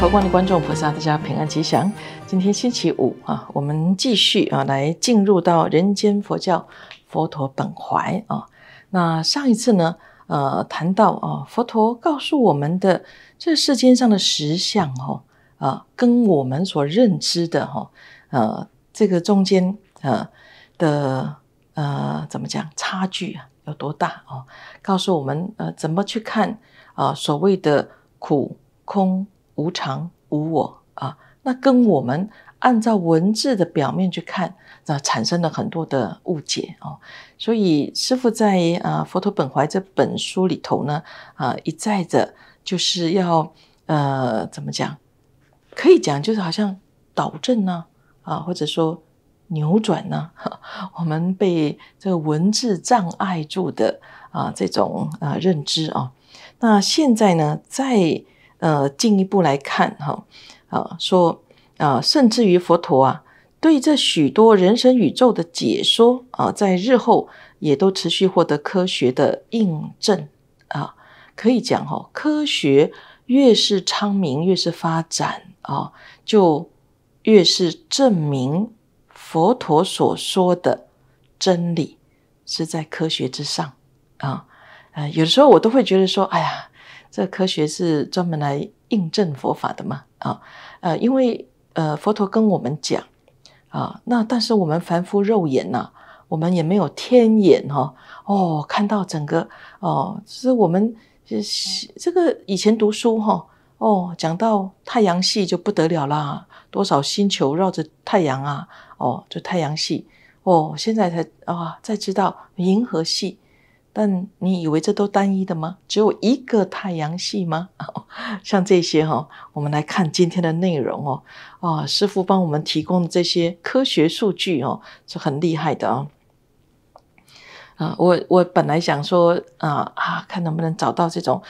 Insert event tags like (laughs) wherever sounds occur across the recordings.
佛光的观众菩萨，大家平安吉祥。今天星期五啊，我们继续啊，来进入到人间佛教佛陀本怀啊。那上一次呢，呃，谈到啊，佛陀告诉我们的这世间上的实相哦，啊，跟我们所认知的哈，呃，这个中间呃的呃，怎么讲差距啊有多大啊？告诉我们呃，怎么去看啊，所谓的苦空。无常无我啊，那跟我们按照文字的表面去看，那产生了很多的误解哦。所以师傅在啊《佛陀本怀》这本书里头呢，啊一再的就是要呃怎么讲？可以讲就是好像导正呢啊，或者说扭转呢 (laughs) 我们被这个文字障碍住的啊这种啊认知啊。那现在呢在。呃，进一步来看哈，啊，说啊，甚至于佛陀啊，对这许多人生宇宙的解说啊，在日后也都持续获得科学的印证啊，可以讲哈，科学越是昌明，越是发展啊，就越是证明佛陀所说的真理是在科学之上啊，呃，有的时候我都会觉得说，哎呀。这科学是专门来印证佛法的嘛？啊，呃，因为呃，佛陀跟我们讲啊，那但是我们凡夫肉眼啊，我们也没有天眼哈，哦，看到整个哦，是我们是这个以前读书哈，哦，讲到太阳系就不得了啦，多少星球绕着太阳啊，哦，就太阳系，哦，现在才啊，再知道银河系。但你以为这都单一的吗？只有一个太阳系吗？(laughs) 像这些哈，我们来看今天的内容哦。哦，师傅帮我们提供的这些科学数据哦，是很厉害的啊。啊，我我本来想说啊啊，看能不能找到这种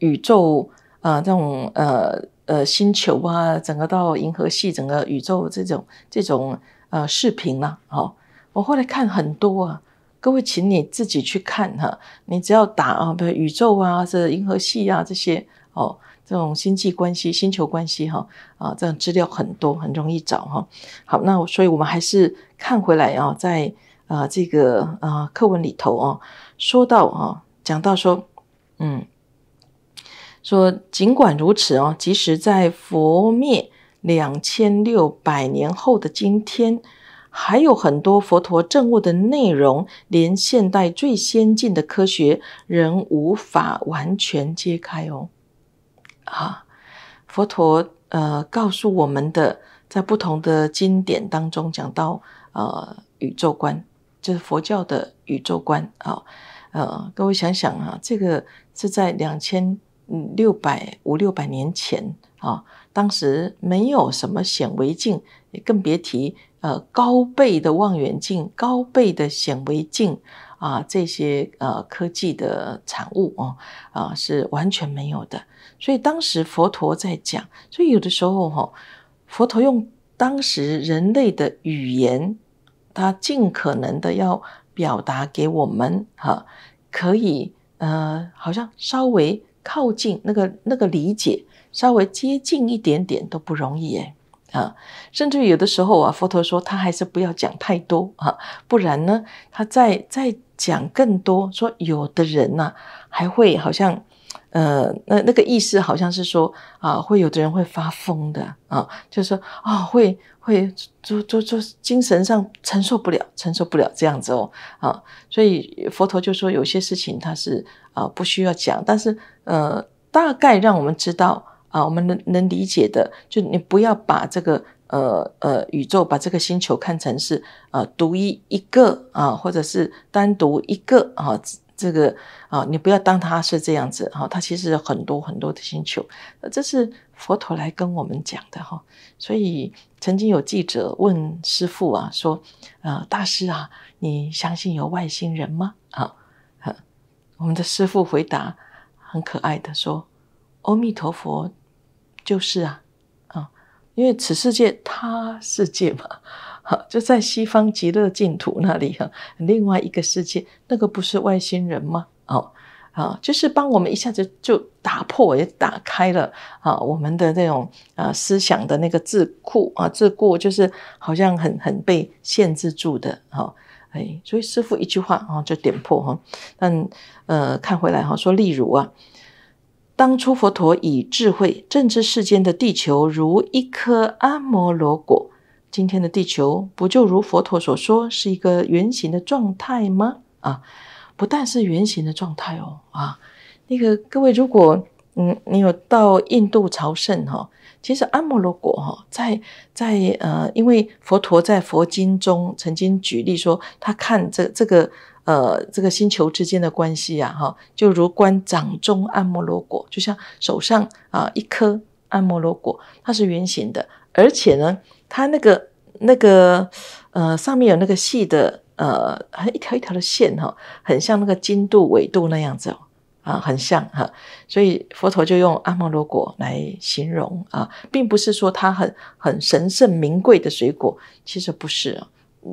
宇宙啊这种呃呃星球啊，整个到银河系，整个宇宙这种这种呃视频呢？哦，我后来看很多啊。各位，请你自己去看哈，你只要打啊，比如宇宙啊，这银河系啊，这些哦，这种星际关系、星球关系哈啊，这种资料很多，很容易找哈。好，那所以我们还是看回来啊，在啊这个啊课文里头啊，说到啊，讲到说，嗯，说尽管如此哦，即使在佛灭两千六百年后的今天。还有很多佛陀证悟的内容，连现代最先进的科学仍无法完全揭开哦。啊，佛陀呃告诉我们的，在不同的经典当中讲到呃宇宙观，就是佛教的宇宙观啊。呃，各位想想啊，这个是在两千六百五六百年前啊，当时没有什么显微镜，也更别提。呃，高倍的望远镜、高倍的显微镜啊，这些呃科技的产物啊，啊是完全没有的。所以当时佛陀在讲，所以有的时候哈，佛陀用当时人类的语言，他尽可能的要表达给我们哈，可以呃，好像稍微靠近那个那个理解，稍微接近一点点都不容易诶。啊，甚至有的时候啊，佛陀说他还是不要讲太多啊，不然呢，他再再讲更多，说有的人呢还会好像，呃，那那个意思好像是说啊，会有的人会发疯的啊，就是说啊，会会就就就精神上承受不了，承受不了这样子哦啊，所以佛陀就说有些事情他是啊不需要讲，但是呃，大概让我们知道。啊，我们能能理解的，就你不要把这个呃呃宇宙把这个星球看成是呃独一一个啊，或者是单独一个啊，这个啊，你不要当它是这样子哈，它其实有很多很多的星球，这是佛陀来跟我们讲的哈。所以曾经有记者问师傅啊，说啊大师啊，你相信有外星人吗？啊，我们的师傅回答很可爱的说，阿弥陀佛。就是啊，啊，因为此世界它世界嘛，好就在西方极乐净土那里哈，另外一个世界，那个不是外星人吗？哦，啊，就是帮我们一下子就打破也打开了啊，我们的那种啊思想的那个桎梏啊，桎梏就是好像很很被限制住的哈，哎，所以师傅一句话啊就点破哈，但呃看回来哈说例如啊。当初佛陀以智慧正知世间的地球如一颗阿摩罗果，今天的地球不就如佛陀所说是一个圆形的状态吗？啊，不但是圆形的状态哦，啊，那个各位如果嗯你有到印度朝圣哈，其实阿摩罗果哈在在呃，因为佛陀在佛经中曾经举例说，他看这这个。呃，这个星球之间的关系啊，哈，就如观掌中按摩罗果，就像手上啊一颗按摩罗果，它是圆形的，而且呢，它那个那个呃上面有那个细的呃很一条一条的线哈，很像那个经度纬度那样子啊，很像哈，所以佛陀就用阿摩罗果来形容啊，并不是说它很很神圣名贵的水果，其实不是啊，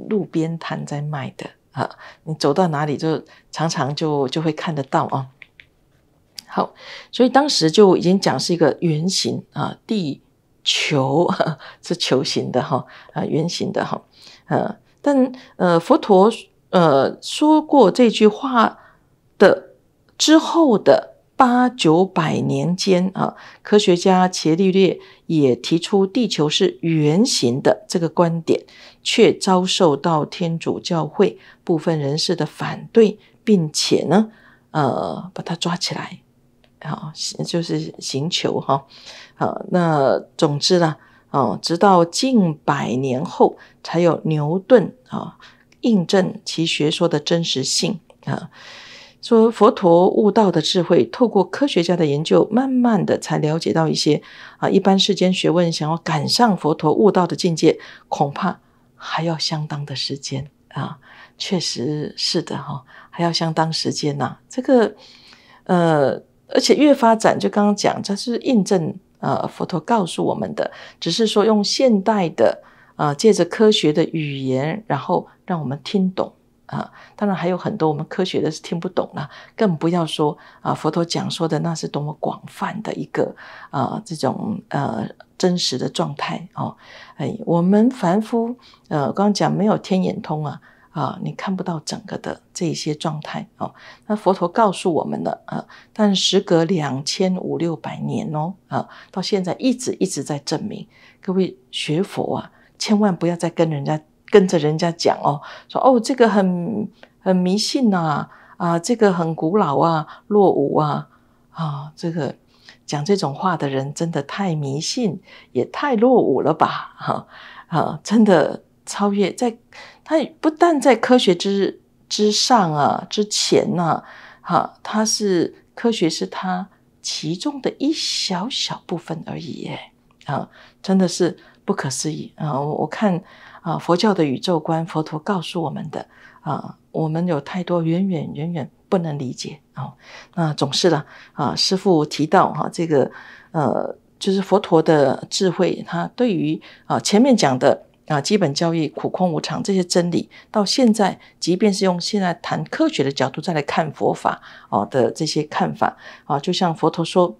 路边摊在卖的。啊，你走到哪里就常常就就会看得到啊。好，所以当时就已经讲是一个圆形啊，地球 (laughs) 是球形的哈啊，圆形的哈。嗯，但呃，佛陀呃说过这句话的之后的。八九百年间啊，科学家伽利略也提出地球是圆形的这个观点，却遭受到天主教会部分人士的反对，并且呢，呃，把他抓起来，啊，就是刑求哈。啊，那总之啦，哦，直到近百年后，才有牛顿啊，印证其学说的真实性啊。说佛陀悟道的智慧，透过科学家的研究，慢慢的才了解到一些啊，一般世间学问想要赶上佛陀悟道的境界，恐怕还要相当的时间啊，确实是的哈，还要相当时间呐。这个，呃，而且越发展，就刚刚讲，这是印证呃佛陀告诉我们的，只是说用现代的啊，借着科学的语言，然后让我们听懂。啊，当然还有很多我们科学的是听不懂了，更不要说啊佛陀讲说的那是多么广泛的一个啊这种呃真实的状态哦，哎，我们凡夫呃刚刚讲没有天眼通啊啊你看不到整个的这一些状态哦，那佛陀告诉我们的啊，但时隔两千五六百年哦啊到现在一直一直在证明，各位学佛啊，千万不要再跟人家。跟着人家讲哦，说哦，这个很很迷信呐，啊，这个很古老啊，落伍啊，啊，这个讲这种话的人真的太迷信，也太落伍了吧？哈啊，真的超越在他不但在科学之之上啊，之前啊，哈，他是科学是他其中的一小小部分而已，耶，啊，真的是。不可思议啊！我我看啊，佛教的宇宙观，佛陀告诉我们的啊，我们有太多远远远远不能理解哦。那总是了啊，师父提到哈，这个呃，就是佛陀的智慧，他对于啊前面讲的啊基本教义、苦空无常这些真理，到现在即便是用现在谈科学的角度再来看佛法啊，的这些看法啊，就像佛陀说。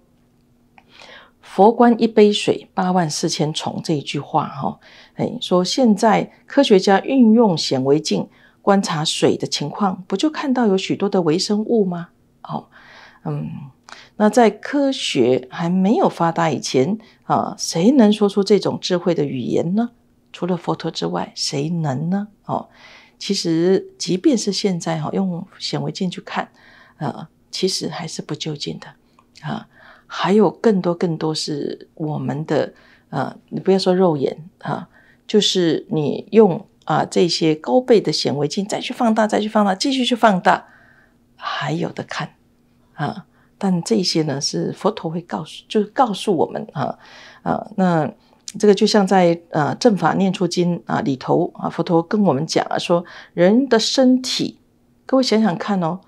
佛观一杯水，八万四千重这一句话，哈，哎，说现在科学家运用显微镜观察水的情况，不就看到有许多的微生物吗？哦，嗯，那在科学还没有发达以前，啊，谁能说出这种智慧的语言呢？除了佛陀之外，谁能呢？哦，其实，即便是现在，哈，用显微镜去看，啊，其实还是不就近的，啊。还有更多更多是我们的啊！你不要说肉眼啊，就是你用啊这些高倍的显微镜再去放大，再去放大，继续去放大，还有的看啊！但这些呢，是佛陀会告诉，就是告诉我们啊啊！那这个就像在呃《正法念处经》啊里头啊，佛陀跟我们讲啊，说人的身体，各位想想看哦。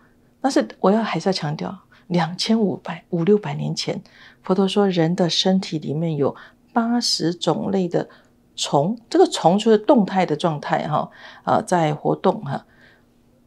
但是我要还是要强调。两千五百五六百年前，佛陀说，人的身体里面有八十种类的虫，这个虫就是动态的状态，哈，啊，在活动，哈，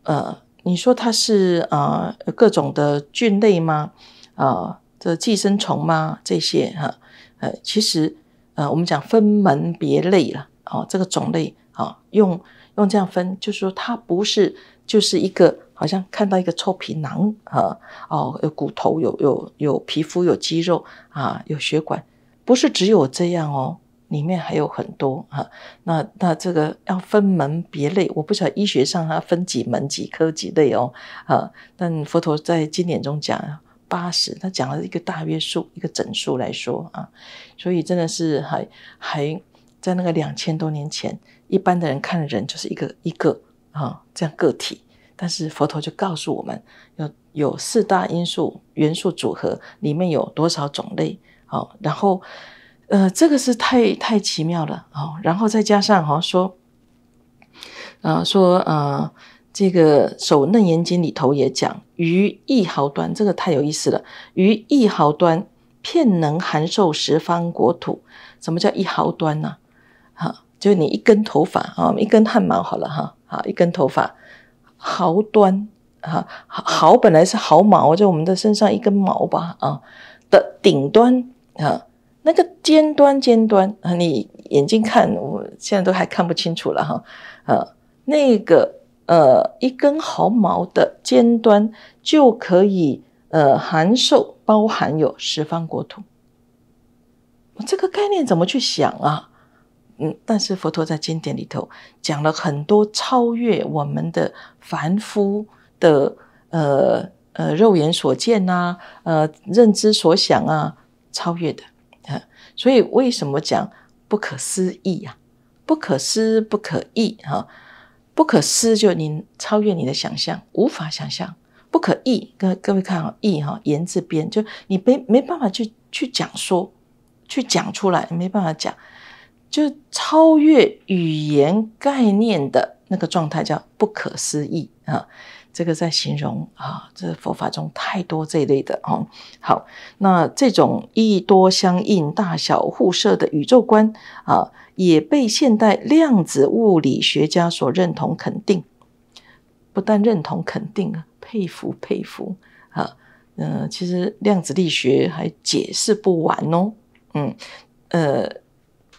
呃，你说它是啊各种的菌类吗？啊，这寄生虫吗？这些哈，呃，其实，呃，我们讲分门别类了，哦，这个种类，哦，用用这样分，就是说它不是就是一个。好像看到一个臭皮囊啊，哦，有骨头，有有有皮肤，有肌肉啊，有血管，不是只有这样哦，里面还有很多哈。那那这个要分门别类，我不晓得医学上它分几门、几科、几类哦啊。但佛陀在经典中讲八十，他讲了一个大约数，一个整数来说啊，所以真的是还还在那个两千多年前，一般的人看人就是一个一个啊这样个体。但是佛陀就告诉我们，要有四大因素元素组合里面有多少种类，好，然后，呃，这个是太太奇妙了，哦。然后再加上，好说，啊说，呃，这个《手楞严经》里头也讲，于一毫端，这个太有意思了，于一毫端，片能含受十方国土，什么叫一毫端呢？哈，就你一根头发啊，一根汗毛好了哈，啊，一根头发。毫端啊，毫本来是毫毛，就我们的身上一根毛吧啊的顶端啊，那个尖端尖端啊，你眼睛看，我现在都还看不清楚了哈啊，那个呃一根毫毛的尖端就可以呃含受包含有十方国土，这个概念怎么去想啊？嗯，但是佛陀在经典里头讲了很多超越我们的凡夫的呃呃肉眼所见呐，呃认知所想啊，超越的。所以为什么讲不可思议呀？不可思不可易哈，不可思就您超越你的想象，无法想象；不可易，各各位看哦，易哈言字边，就你没没办法去去讲说，去讲出来，没办法讲。就超越语言概念的那个状态叫不可思议啊！这个在形容啊，这佛法中太多这一类的哦。好，那这种一多相应、大小互摄的宇宙观啊，也被现代量子物理学家所认同肯定。不但认同肯定，佩服佩服啊！嗯，其实量子力学还解释不完哦。嗯，呃。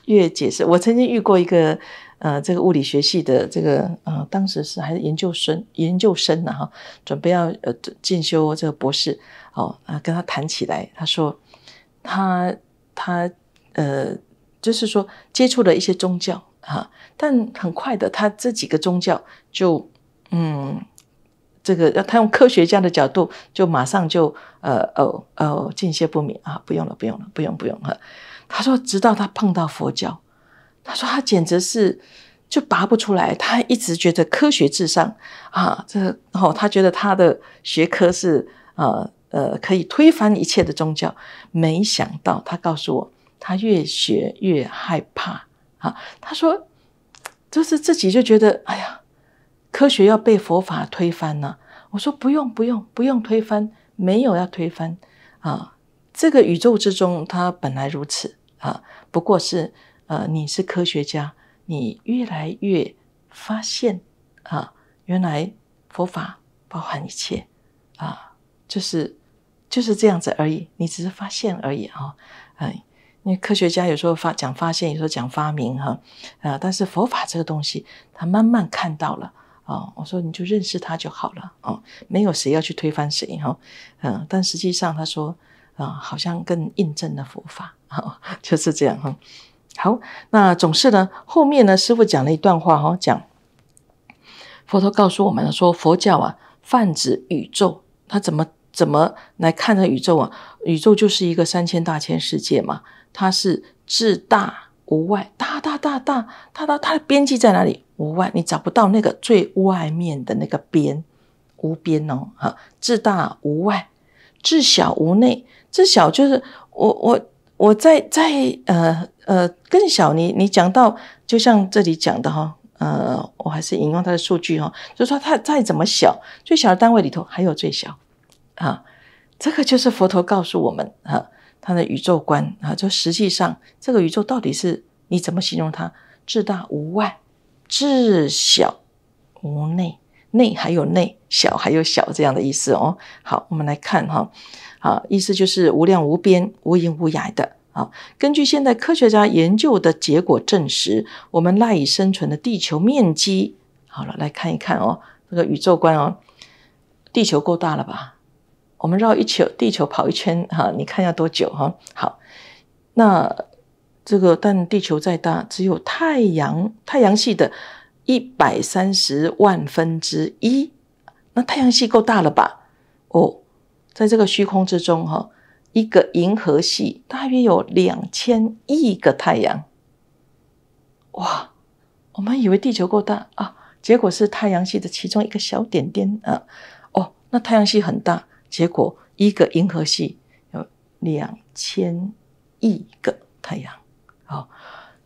越解释，我曾经遇过一个，呃，这个物理学系的这个，呃，当时是还是研究生，研究生呢哈，准备要呃进修这个博士，哦啊，跟他谈起来，他说他他呃，就是说接触了一些宗教哈，但很快的，他这几个宗教就嗯，这个要他用科学家的角度，就马上就呃哦哦，敬些不明啊，不用了，不用了，不用不用哈。他说：“直到他碰到佛教，他说他简直是就拔不出来。他一直觉得科学至上啊，这哦，他觉得他的学科是呃呃可以推翻一切的宗教。没想到他告诉我，他越学越害怕啊。他说，就是自己就觉得，哎呀，科学要被佛法推翻了。我说不用不用不用推翻，没有要推翻啊。这个宇宙之中，它本来如此。”啊，不过是呃，你是科学家，你越来越发现啊，原来佛法包含一切啊，就是就是这样子而已，你只是发现而已啊，哎，因为科学家有时候发讲发现，有时候讲发明哈，啊，但是佛法这个东西，他慢慢看到了啊，我说你就认识他就好了啊，没有谁要去推翻谁哈，嗯，但实际上他说。啊，好像更印证了佛法，就是这样哈。好，那总是呢，后面呢，师傅讲了一段话哈，讲佛陀告诉我们说，佛教啊，泛指宇宙，他怎么怎么来看这宇宙啊？宇宙就是一个三千大千世界嘛，它是至大无外，大大大大，大大，它的边际在哪里？无外，你找不到那个最外面的那个边，无边哦，哈，至大无外，至小无内。最小就是我我我在在呃呃更小你你讲到就像这里讲的哈呃我还是引用他的数据哈就说他再怎么小最小的单位里头还有最小啊这个就是佛陀告诉我们啊他的宇宙观啊就实际上这个宇宙到底是你怎么形容它至大无外至小无内内还有内小还有小这样的意思哦好我们来看哈。啊，意思就是无量无边、无垠无涯的啊。根据现代科学家研究的结果证实，我们赖以生存的地球面积，好了，来看一看哦，这个宇宙观哦，地球够大了吧？我们绕一球地球跑一圈，哈，你看要多久？哈，好，那这个但地球再大，只有太阳太阳系的一百三十万分之一，那太阳系够大了吧？哦。在这个虚空之中，哈，一个银河系大约有两千亿个太阳。哇，我们以为地球够大啊，结果是太阳系的其中一个小点点啊。哦，那太阳系很大，结果一个银河系有两千亿个太阳。好，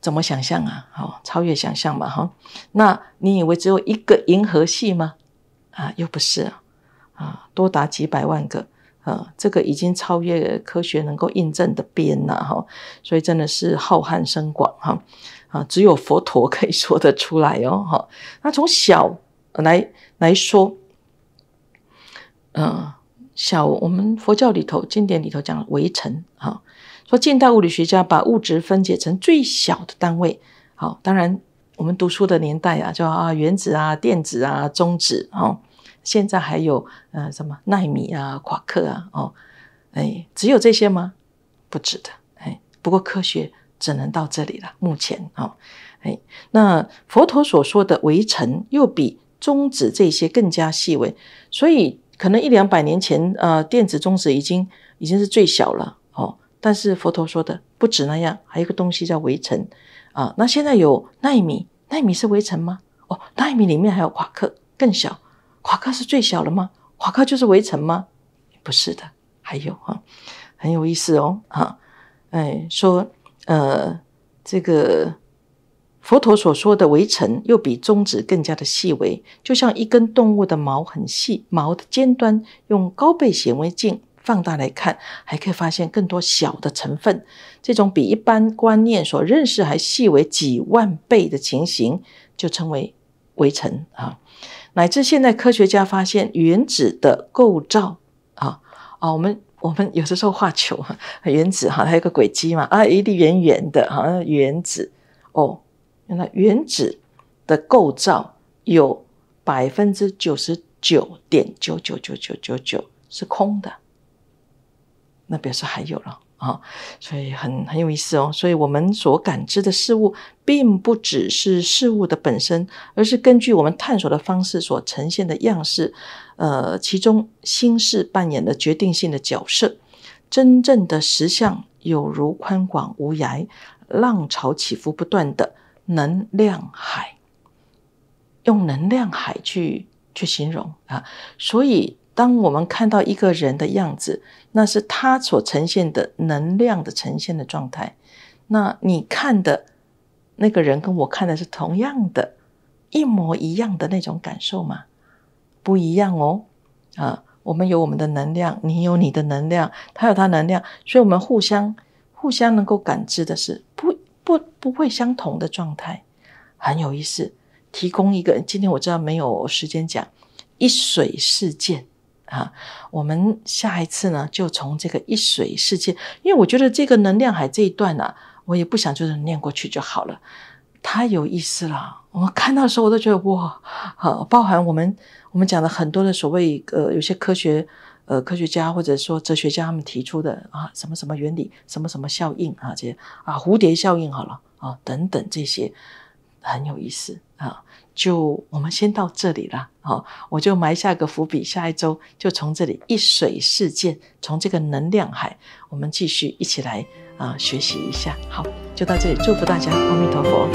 怎么想象啊？好，超越想象嘛，哈。那你以为只有一个银河系吗？啊，又不是啊，啊，多达几百万个。啊，这个已经超越科学能够印证的边了哈，所以真的是浩瀚深广哈啊，只有佛陀可以说得出来哦哈。那从小来来说，嗯，小我们佛教里头经典里头讲围城哈，说近代物理学家把物质分解成最小的单位，好，当然我们读书的年代啊，叫啊原子啊电子啊中子哈。现在还有呃什么纳米啊、夸克啊哦，哎，只有这些吗？不止的，哎，不过科学只能到这里了，目前哦，哎，那佛陀所说的围城又比中指这些更加细微，所以可能一两百年前呃电子中指已经已经是最小了哦，但是佛陀说的不止那样，还有一个东西叫围城啊，那现在有纳米，纳米是围城吗？哦，纳米里面还有夸克，更小。夸克是最小的吗？夸克就是围城吗？不是的，还有哈，很有意思哦啊，哎说，呃，这个佛陀所说的围城，又比中指更加的细微，就像一根动物的毛很细，毛的尖端用高倍显微镜放大来看，还可以发现更多小的成分。这种比一般观念所认识还细微几万倍的情形，就称为微尘啊。乃至现在，科学家发现原子的构造啊啊，我们我们有的时候画球原子哈，它有个轨迹嘛，啊，一粒圆圆的，好像原子哦。原来原子的构造有百分之九十九点九九九九九九是空的，那表示还有了。啊，所以很很有意思哦。所以，我们所感知的事物，并不只是事物的本身，而是根据我们探索的方式所呈现的样式。呃，其中心事扮演了决定性的角色。真正的实相有如宽广无涯、浪潮起伏不断的能量海，用能量海去去形容啊。所以。当我们看到一个人的样子，那是他所呈现的能量的呈现的状态。那你看的那个人跟我看的是同样的，一模一样的那种感受吗？不一样哦。啊，我们有我们的能量，你有你的能量，他有他能量，所以我们互相互相能够感知的是不不不会相同的状态，很有意思。提供一个，今天我知道没有时间讲一水事件，啊，我们下一次呢，就从这个一水世界，因为我觉得这个能量海这一段呢，我也不想就是念过去就好了，太有意思了。我看到的时候，我都觉得哇，好，包含我们我们讲的很多的所谓呃，有些科学呃科学家或者说哲学家他们提出的啊，什么什么原理，什么什么效应啊，这些啊蝴蝶效应好了啊等等这些，很有意思啊。就我们先到这里了，好，我就埋下个伏笔，下一周就从这里一水四溅，从这个能量海，我们继续一起来啊学习一下。好，就到这里，祝福大家，阿弥陀佛。